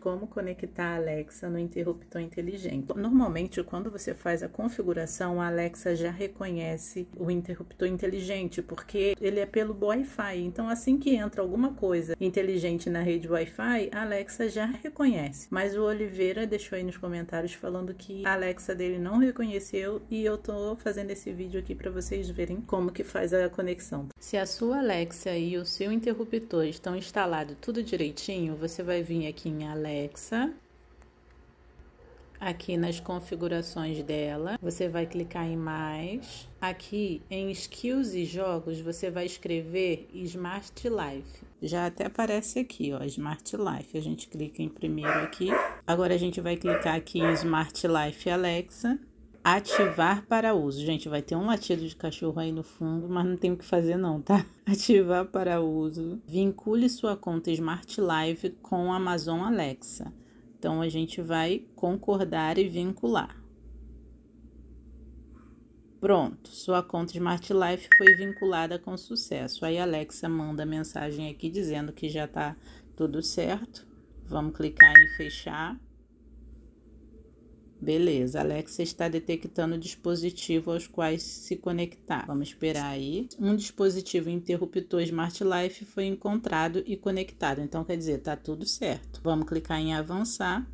Como conectar a Alexa no interruptor inteligente? Normalmente, quando você faz a configuração, a Alexa já reconhece o interruptor inteligente, porque ele é pelo Wi-Fi. Então, assim que entra alguma coisa inteligente na rede Wi-Fi, a Alexa já reconhece. Mas o Oliveira deixou aí nos comentários falando que a Alexa dele não reconheceu e eu tô fazendo esse vídeo aqui para vocês verem como que faz a conexão. Se a sua Alexa e o seu interruptor estão instalados tudo direitinho, você vai vir aqui em Alexa Alexa. Aqui nas configurações dela, você vai clicar em mais. Aqui em Skills e Jogos, você vai escrever Smart Life. Já até aparece aqui, ó, Smart Life. A gente clica em primeiro aqui. Agora a gente vai clicar aqui em Smart Life Alexa. Ativar para uso. Gente, vai ter um latido de cachorro aí no fundo, mas não tem o que fazer não, tá? Ativar para uso. Vincule sua conta Smart Live com Amazon Alexa. Então a gente vai concordar e vincular. Pronto, sua conta Smart Life foi vinculada com sucesso. Aí a Alexa manda mensagem aqui dizendo que já está tudo certo. Vamos clicar em fechar. Beleza, Alexa está detectando o dispositivo aos quais se conectar. Vamos esperar aí. Um dispositivo interruptor Smart Life foi encontrado e conectado. Então, quer dizer, tá tudo certo. Vamos clicar em avançar.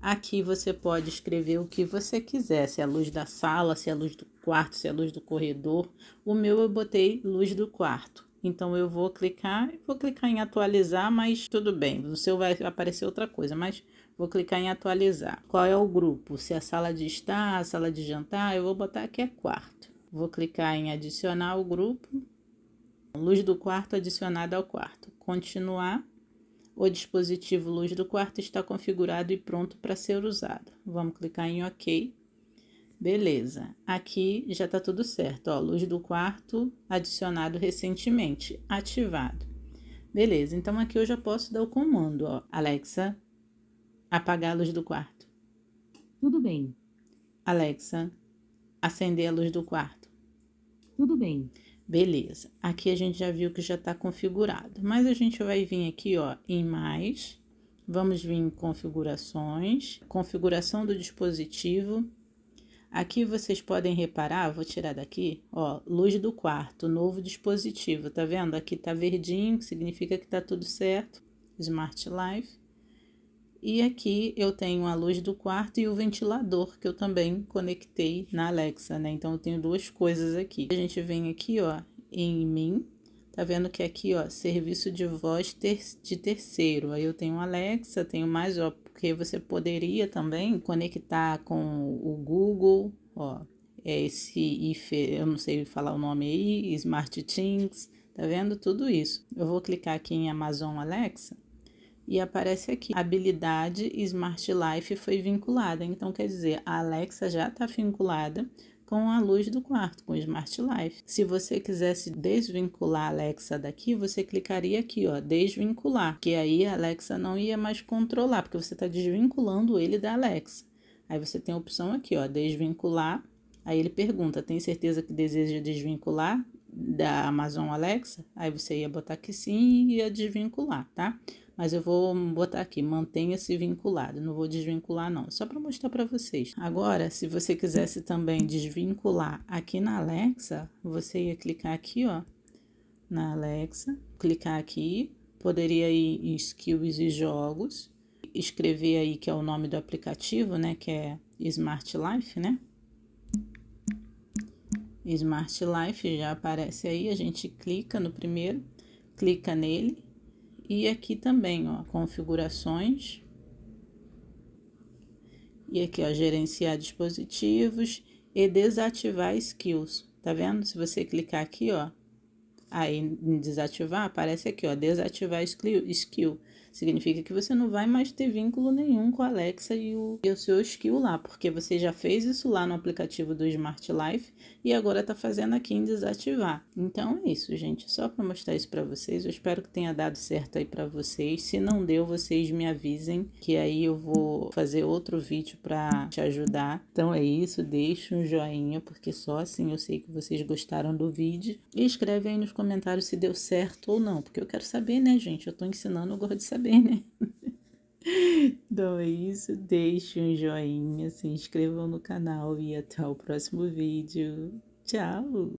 Aqui você pode escrever o que você quiser, se é a luz da sala, se é a luz do quarto, se é a luz do corredor. O meu eu botei luz do quarto. Então eu vou clicar, vou clicar em atualizar, mas tudo bem, no seu vai aparecer outra coisa, mas vou clicar em atualizar. Qual é o grupo? Se é a sala de estar, a sala de jantar, eu vou botar aqui é quarto. Vou clicar em adicionar o grupo. Luz do quarto adicionada ao quarto. Continuar. O dispositivo luz do quarto está configurado e pronto para ser usado. Vamos clicar em OK. Beleza, aqui já tá tudo certo, ó, luz do quarto adicionado recentemente, ativado. Beleza, então aqui eu já posso dar o comando, ó, Alexa, apagar a luz do quarto. Tudo bem. Alexa, acender a luz do quarto. Tudo bem. Beleza, aqui a gente já viu que já está configurado, mas a gente vai vir aqui, ó, em mais, vamos vir em configurações, configuração do dispositivo, Aqui vocês podem reparar, vou tirar daqui, ó, luz do quarto, novo dispositivo, tá vendo? Aqui tá verdinho, que significa que tá tudo certo, Smart Life. E aqui eu tenho a luz do quarto e o ventilador que eu também conectei na Alexa, né? Então eu tenho duas coisas aqui. A gente vem aqui, ó, em mim, Tá vendo que aqui, ó, serviço de voz ter de terceiro. Aí eu tenho Alexa, tenho mais, ó, porque você poderia também conectar com o Google, ó, é esse IFE, eu não sei falar o nome aí, Smart Things, tá vendo? Tudo isso. Eu vou clicar aqui em Amazon Alexa e aparece aqui, habilidade Smart Life foi vinculada. Então, quer dizer, a Alexa já está vinculada com a luz do quarto, com o Smart Life. Se você quisesse desvincular a Alexa daqui, você clicaria aqui, ó, desvincular, que aí a Alexa não ia mais controlar, porque você está desvinculando ele da Alexa. Aí você tem a opção aqui, ó, desvincular. Aí ele pergunta: tem certeza que deseja desvincular? da Amazon Alexa, aí você ia botar que sim e ia desvincular, tá? Mas eu vou botar aqui, mantenha-se vinculado, não vou desvincular não, só para mostrar para vocês. Agora, se você quisesse também desvincular aqui na Alexa, você ia clicar aqui, ó, na Alexa, clicar aqui, poderia ir em skills e jogos, escrever aí que é o nome do aplicativo, né, que é Smart Life, né? Smart Life já aparece aí, a gente clica no primeiro, clica nele e aqui também, ó, configurações. E aqui, ó, gerenciar dispositivos e desativar skills. Tá vendo? Se você clicar aqui, ó, aí em desativar, aparece aqui, ó, desativar skill significa que você não vai mais ter vínculo nenhum com a Alexa e o, e o seu skill lá, porque você já fez isso lá no aplicativo do Smart Life e agora está fazendo aqui em desativar. Então é isso, gente. Só para mostrar isso para vocês. Eu espero que tenha dado certo aí para vocês. Se não deu, vocês me avisem que aí eu vou fazer outro vídeo para te ajudar. Então é isso. Deixa um joinha, porque só assim eu sei que vocês gostaram do vídeo. E escreve aí nos comentários se deu certo ou não, porque eu quero saber, né, gente? Eu estou ensinando, eu gosto de saber saber, né? Então é isso, deixe um joinha, se inscrevam no canal e até o próximo vídeo. Tchau!